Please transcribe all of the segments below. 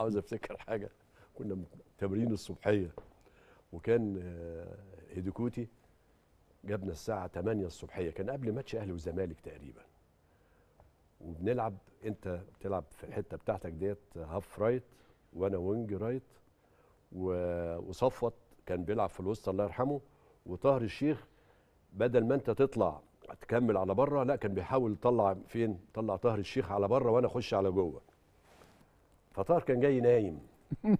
عاوز افتكر حاجه كنا تمرين الصبحيه وكان آه، هيديكوتي جابنا الساعه 8 الصبحيه كان قبل ماتش اهلي والزمالك تقريبا وبنلعب انت بتلعب في الحته بتاعتك ديت هاف رايت وانا وينج رايت وصفوت كان بيلعب في الوسط الله يرحمه وطاهر الشيخ بدل ما انت تطلع تكمل على بره لا كان بيحاول يطلع فين طلع طاهر الشيخ على بره وانا اخش على جوه فطار كان جاي نايم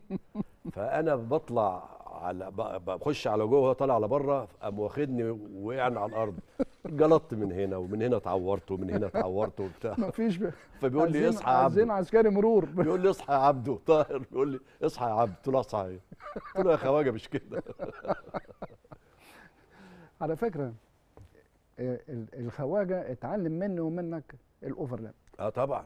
فانا بطلع على بخش على جوه طالع على بره قام واخدني وقعني على الارض جلطت من هنا ومن هنا اتعورت ومن هنا اتعورت وبتاع مفيش ب... فبيقول لي اصحى يا عبده عايزين عسكري مرور بيقول لي اصحى يا عبده طاهر بيقول لي اصحى يا عبده قلت له اصحى ايه؟ قلت له يا خواجه مش كده على فكره آه، الخواجه اتعلم مني ومنك الاوفرلاب اه طبعا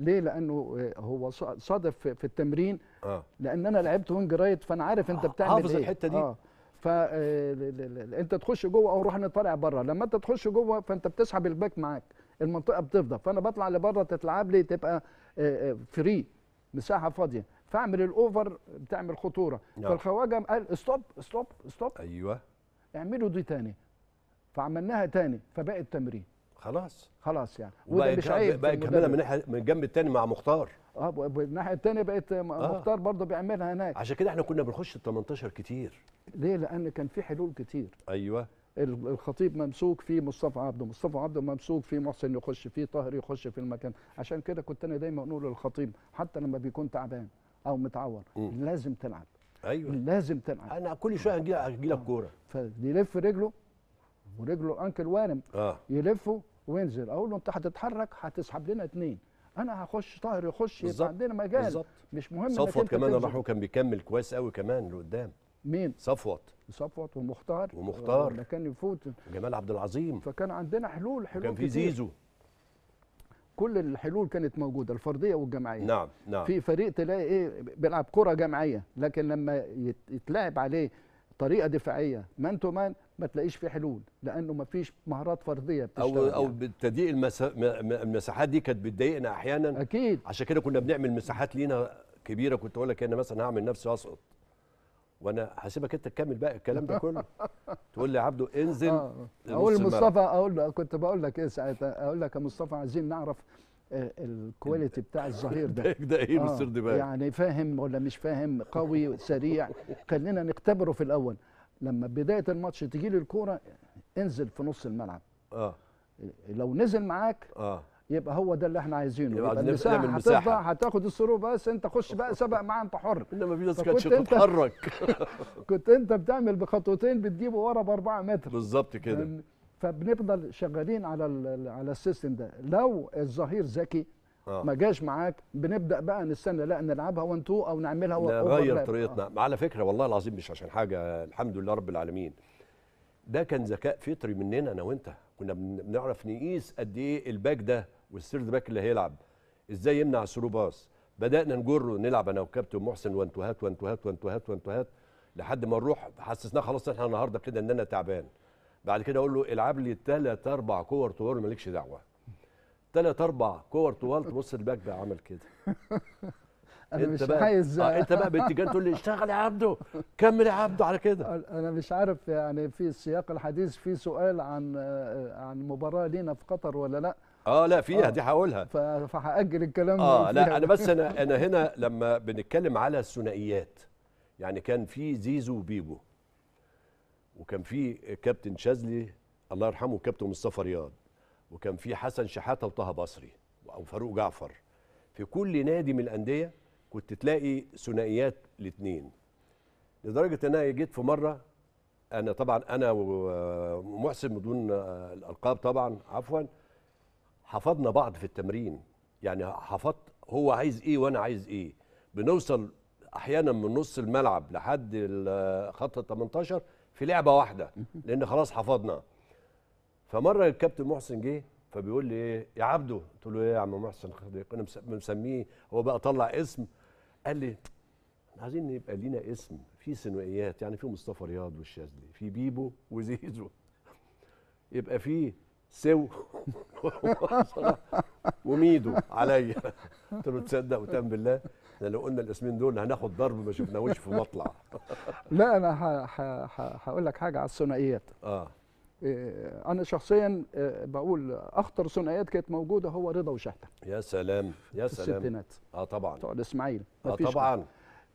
ليه لانه آه، هو صادف في التمرين آه. لان انا لعبت وينج رايت فانا عارف انت آه، بتعمل حافظ ايه حافظ الحته دي آه. ف آه، انت تخش جوه او روح انا طالع بره لما انت تخش جوه فانت بتسحب الباك معاك المنطقه بتفضى فانا بطلع لبره تتلعب لي تبقى فري مساحه فاضيه فاعمل الاوفر بتعمل خطوره نعم. فالخواجه قال ستوب ستوب ستوب ايوه اعملوا دي تاني فعملناها تاني فبقت تمرين خلاص خلاص يعني وده مش عيب بقى يكملها من ناحيه من الجنب الثاني مع مختار اه الناحيه الثانيه بقت آه. مختار آه. برضه بيعملها هناك عشان كده احنا كنا بنخش ال 18 كتير ليه لان كان في حلول كتير ايوه الخطيب ممسوك فيه مصطفى عبده مصطفى عبده ممسوك فيه محسن يخش فيه طاهر يخش في المكان عشان كده كنت انا دايما اقول للخطيب حتى لما بيكون تعبان او متعور م. لازم تلعب ايوه لازم تلعب انا كل شويه هجي لك كوره فيلف رجله ورجله الانكل وارم آه. يلفه وينزل اقول له انت هتتحرك هتسحب لنا اثنين انا هخش طاهر يخش يبقى عندنا مجال بالزبط. مش مهم صفوت كمان راح كان بيكمل كويس قوي كمان لقدام مين صفوت صفوت ومختار ومختار لما آه، كان يفوت جمال عبد العظيم فكان عندنا حلول حلول كان في زيزو كل الحلول كانت موجوده الفرديه والجماعيه نعم نعم في فريق تلاقي ايه بيلعب كره جماعيه لكن لما يتلعب عليه طريقه دفاعيه مان تو مان ما تلاقيش في حلول لانه ما فيش مهارات فرديه بتشتغل او يعني. او بالتضييق المسا... المساحات دي كانت بتضايقنا احيانا اكيد عشان كده كنا بنعمل مساحات لينا كبيره كنت اقول لك انا مثلا هعمل نفسي اسقط وانا هسيبك انت تكمل بقى الكلام ده كله تقول لي يا عبده انزل آه. اقول لمصطفى اقول كنت بقول لك ايه ساعتها اقول لك يا مصطفى عايزين نعرف الكواليتي بتاع الظهير ده ده ايه مستر آه، دماغ يعني فاهم ولا مش فاهم قوي سريع خلينا نختبره في الاول لما بدايه الماتش تجي لي الكوره انزل في نص الملعب اه لو نزل معاك اه يبقى هو ده اللي احنا عايزينه يبقى, يبقى المساحه هتطلع هتاخد السرو بس انت خش بقى سبق معاه انت حر انما في ناس كانت تتحرك كنت انت بتعمل بخطوتين بتجيبه ورا باربعه متر بالظبط كده فبنفضل شغالين على على السيستم ده لو الظهير ذكي آه. ما جاش معاك بنبدا بقى نستنى لا نلعبها 1 2 او نعملها نغير طريقتنا آه. على فكره والله العظيم مش عشان حاجه الحمد لله رب العالمين ده كان ذكاء فطري مننا انا وانت كنا بنعرف نقيس قد ايه الباك ده والسيرد باك اللي هيلعب ازاي يمنع السرو باس بدانا نجره نلعب انا وكابتن محسن وانتوهات وانتوهات وانتوهات وانتوهات لحد ما نروح حسسناه خلاص احنا النهارده كده ان انا تعبان بعد كده اقول له العب لي ثلاث اربع كور طوال مالكش دعوه ثلاث اربع كور طوال تبص الباك بقى عمل كده انا انت مش بقى عايز آه انت بقى بتيجي تقول لي اشتغل يا عبده كمل يا عبده على كده انا مش عارف يعني في سياق الحديث في سؤال عن آه، عن مباراه لينا في قطر ولا لا اه لا فيها آه دي هقولها فهاجل الكلام اه لا انا بس انا انا هنا لما بنتكلم على الثنائيات يعني كان في زيزو وبيبو وكان في كابتن شاذلي الله يرحمه كابتن مصطفى رياض وكان في حسن شحاته وطه بصري وفاروق جعفر في كل نادي من الانديه كنت تلاقي ثنائيات الاثنين لدرجه ان انا جيت في مره انا طبعا انا ومحسن بدون الالقاب طبعا عفوا حفظنا بعض في التمرين يعني حفظت هو عايز ايه وانا عايز ايه بنوصل احيانا من نص الملعب لحد خط ال 18 في لعبه واحده لان خلاص حفظنا فمره الكابتن محسن جه فبيقول لي ايه يا عبده قلت له ايه يا عم محسن انا مسميه هو بقى طلع اسم قال لي عايزين يبقى لينا اسم في ثنائيات يعني في مصطفى رياض والشاذلي في بيبو وزيزو يبقى في سو وميدو عليا قلت له تصدق وتم بالله احنا لو قلنا الاسمين دول هناخد ضرب ما شفناهوش في مطلع لا انا هقول لك حاجه على الثنائيات اه إيه، انا شخصيا إيه، بقول اخطر ثنائيات كانت موجوده هو رضا وشحته يا سلام يا في سلام الستينات اه طبعا بتوع الاسماعيلي اه طبعا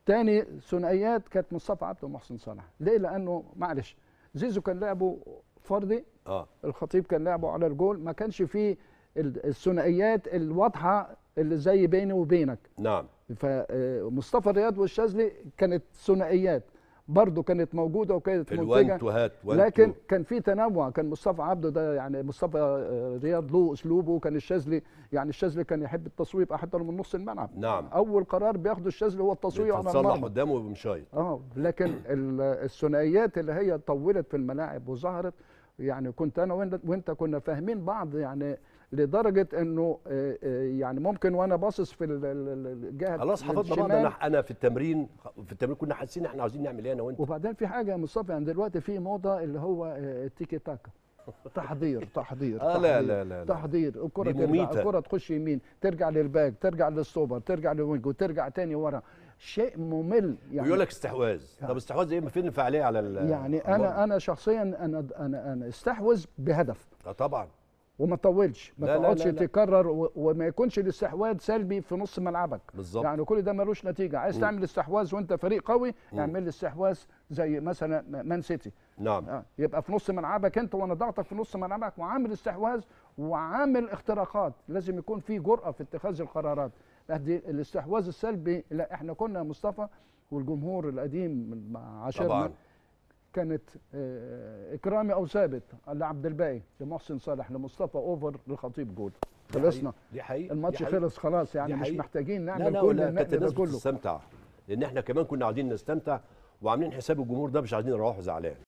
تاني ثنائيات كانت مصطفى عبده ومحسن صنع ليه لانه معلش زيزو كان لعبه فردي اه الخطيب كان لعبه على الجول ما كانش فيه الثنائيات الواضحه اللي زي بيني وبينك نعم فمصطفى آه، الرياض والشاذلي كانت ثنائيات برضه كانت موجوده وكانت منتجه هات لكن كان في تنوع كان مصطفى عبده ده يعني مصطفى آه، رياض له اسلوبه وكان الشاذلي يعني الشاذلي كان يحب التصويب حتى من نص الملعب نعم اول قرار بياخده الشاذلي هو التصويب على الملعب قدامه ومشايط اه لكن الثنائيات اللي هي طولت في الملاعب وظهرت يعني كنت انا وانت كنا فاهمين بعض يعني لدرجه انه آه، آه، يعني ممكن وانا باصص في الجهه خلاص حفظنا بعض انا انا في التمرين في التمرين كنا حاسين احنا عاوزين نعمل ايه انا وانت وبعدين في حاجه يا مصطفى يعني دلوقتي في موضه اللي هو آه، التيكي تاكا تحضير تحضير آه لا لا لا تحضير الكره الكره تخش يمين ترجع للباك ترجع للسوبر ترجع للوينج وترجع تاني ورا شيء ممل يعني ويقول لك استحواذ يعني طب استحواذ ايه ما فين فعاليه على يعني انا المرض. انا شخصيا انا انا انا استحوذ بهدف اه طبعا وما تطولش ما تقعدش تكرر وما يكونش الاستحواذ سلبي في نص ملعبك بالظبط يعني كل ده ملوش نتيجه عايز تعمل استحواذ وانت فريق قوي اعمل اعمل استحواذ زي مثلا مان سيتي نعم آه. يبقى في نص ملعبك انت وانا ضغطك في نص ملعبك وعامل استحواذ وعامل اختراقات لازم يكون في جرأه في اتخاذ القرارات الاستحواذ السلبي لا احنا كنا مصطفى والجمهور القديم مع عاشرنا كانت آه، اكرامي او ثابت لعبد الباقي لمحسن صالح لمصطفى اوفر للخطيب جول خلصنا دي حقيقة الماتش خلص خلاص يعني مش محتاجين نعمل لا كل النقل ده كله تستمتع لان احنا كمان كنا قاعدين نستمتع وعاملين حساب الجمهور ده مش عايزين يروحوا زعلان